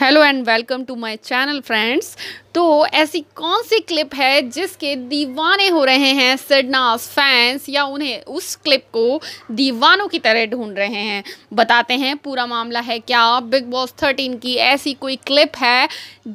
hello and welcome to my channel friends तो ऐसी कौन सी क्लिप है जिसके दीवाने हो रहे हैं सिडनास फैंस या उन्हें उस क्लिप को दीवानों की तरह ढूंढ रहे हैं बताते हैं पूरा मामला है क्या बिग बॉस थर्टीन की ऐसी कोई क्लिप है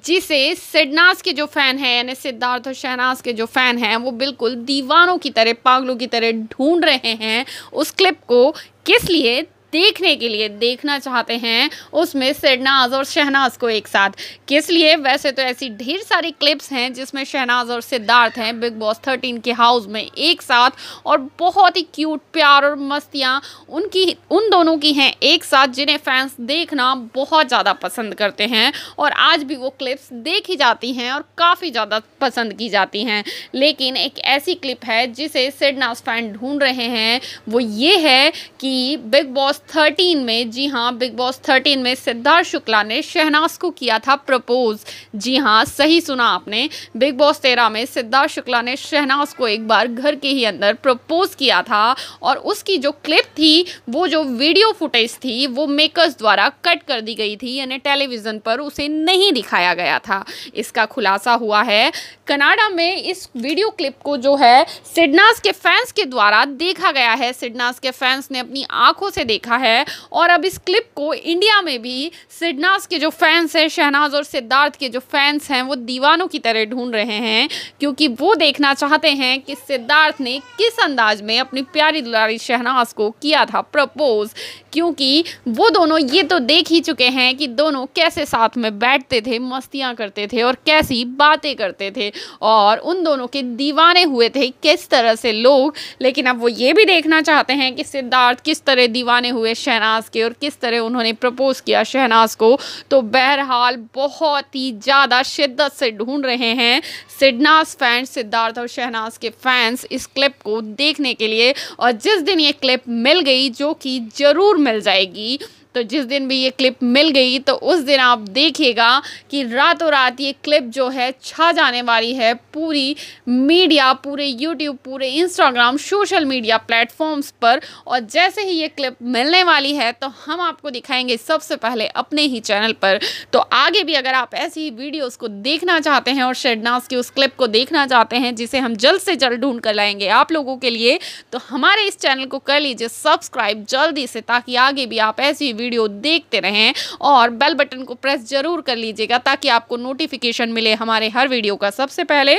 जिसे सिडनास के जो फ़ैन हैं यानी सिद्धार्थ और शहनाज के जो फ़ैन हैं वो बिल्कुल दीवानों की तरह पागलों की तरह ढूंढ रहे हैं उस क्लिप को किस लिए देखने के लिए देखना चाहते हैं उसमें सिरनाज और शहनाज को एक साथ किस लिए वैसे तो ऐसी ढेर सारी क्लिप्स हैं जिसमें शहनाज और सिद्धार्थ हैं बिग बॉस थर्टीन के हाउस में एक साथ और बहुत ही क्यूट प्यार और मस्तियाँ उनकी उन दोनों की हैं एक साथ जिन्हें फैंस देखना बहुत ज़्यादा पसंद करते हैं और आज भी वो क्लिप्स देखी जाती हैं और काफ़ी ज़्यादा पसंद की जाती हैं लेकिन एक ऐसी क्लिप है जिसे सिडनास फैन ढूंढ रहे हैं वो ये है कि बिग बॉस थर्टीन में जी हाँ बिग बॉस थर्टीन में सिद्धार्थ शुक्ला ने शहनाज को किया था प्रपोज जी हाँ सही सुना आपने बिग बॉस तेरह में सिद्धार्थ शुक्ला ने शहनाज को एक बार घर के ही अंदर प्रपोज किया था और उसकी जो क्लिप थी वो जो वीडियो फुटेज थी वो मेकर्स द्वारा कट कर दी गई थी यानी टेलीविज़न पर उसे नहीं दिखाया गया था इसका खुलासा हुआ है कनाडा में इस वीडियो क्लिप को जो है सिडनास के फैंस के द्वारा देखा गया है सिडनास के फैंस ने अपनी आंखों से देखा रखा है और अब इस क्लिप को इंडिया में भी सिडनास के जो फैंस हैं शहनाज और सिद्धार्थ के जो फैंस हैं वो दीवानों की तरह ढूंढ रहे हैं क्योंकि वो देखना चाहते हैं कि सिद्धार्थ ने किस अंदाज में अपनी प्यारी दुलारी शहनाज को किया था प्रपोज क्योंकि वो दोनों ये तो देख ही चुके हैं कि दोनों कैसे साथ में बैठते थे मस्तियाँ करते थे और कैसी बातें करते थे और उन दोनों के दीवाने हुए थे किस तरह से लोग लेकिन अब वो ये भी देखना चाहते हैं कि सिद्धार्थ किस तरह दीवाने हुए हुए शहनाज के और किस तरह उन्होंने प्रपोज़ किया शहनाज को तो बहरहाल बहुत ही ज़्यादा शिद्दत से ढूंढ रहे हैं सिडनास फैंस सिद्धार्थ और शहनाज के फैंस इस क्लिप को देखने के लिए और जिस दिन ये क्लिप मिल गई जो कि ज़रूर मिल जाएगी तो जिस दिन भी ये क्लिप मिल गई तो उस दिन आप देखिएगा कि रातों रात ये क्लिप जो है छा जाने वाली है पूरी मीडिया पूरे यूट्यूब पूरे इंस्टाग्राम सोशल मीडिया प्लेटफॉर्म्स पर और जैसे ही ये क्लिप मिलने वाली है तो हम आपको दिखाएंगे सबसे पहले अपने ही चैनल पर तो आगे भी अगर आप ऐसी ही वीडियोज़ को देखना चाहते हैं और शेडनास की उस क्लिप को देखना चाहते हैं जिसे हम जल्द से जल्द ढूंढ कर लाएंगे आप लोगों के लिए तो हमारे इस चैनल को कर लीजिए सब्सक्राइब जल्दी से ताकि आगे भी आप ऐसी वीडियो देखते रहें और बेल बटन को प्रेस जरूर कर लीजिएगा ताकि आपको नोटिफिकेशन मिले हमारे हर वीडियो का सबसे पहले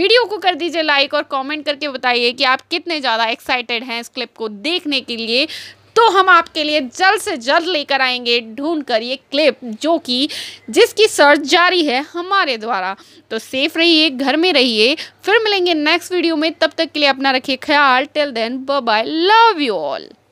वीडियो को कर दीजिए लाइक और कमेंट करके बताइए कि आप कितने ज़्यादा एक्साइटेड हैं इस क्लिप को देखने के लिए तो हम आपके लिए जल्द से जल्द लेकर आएंगे ढूंढ कर ये क्लिप जो कि जिसकी सर्च जारी है हमारे द्वारा तो सेफ रहिए घर में रहिए फिर मिलेंगे नेक्स्ट वीडियो में तब तक के लिए अपना रखिए ख्याल till then bye love you all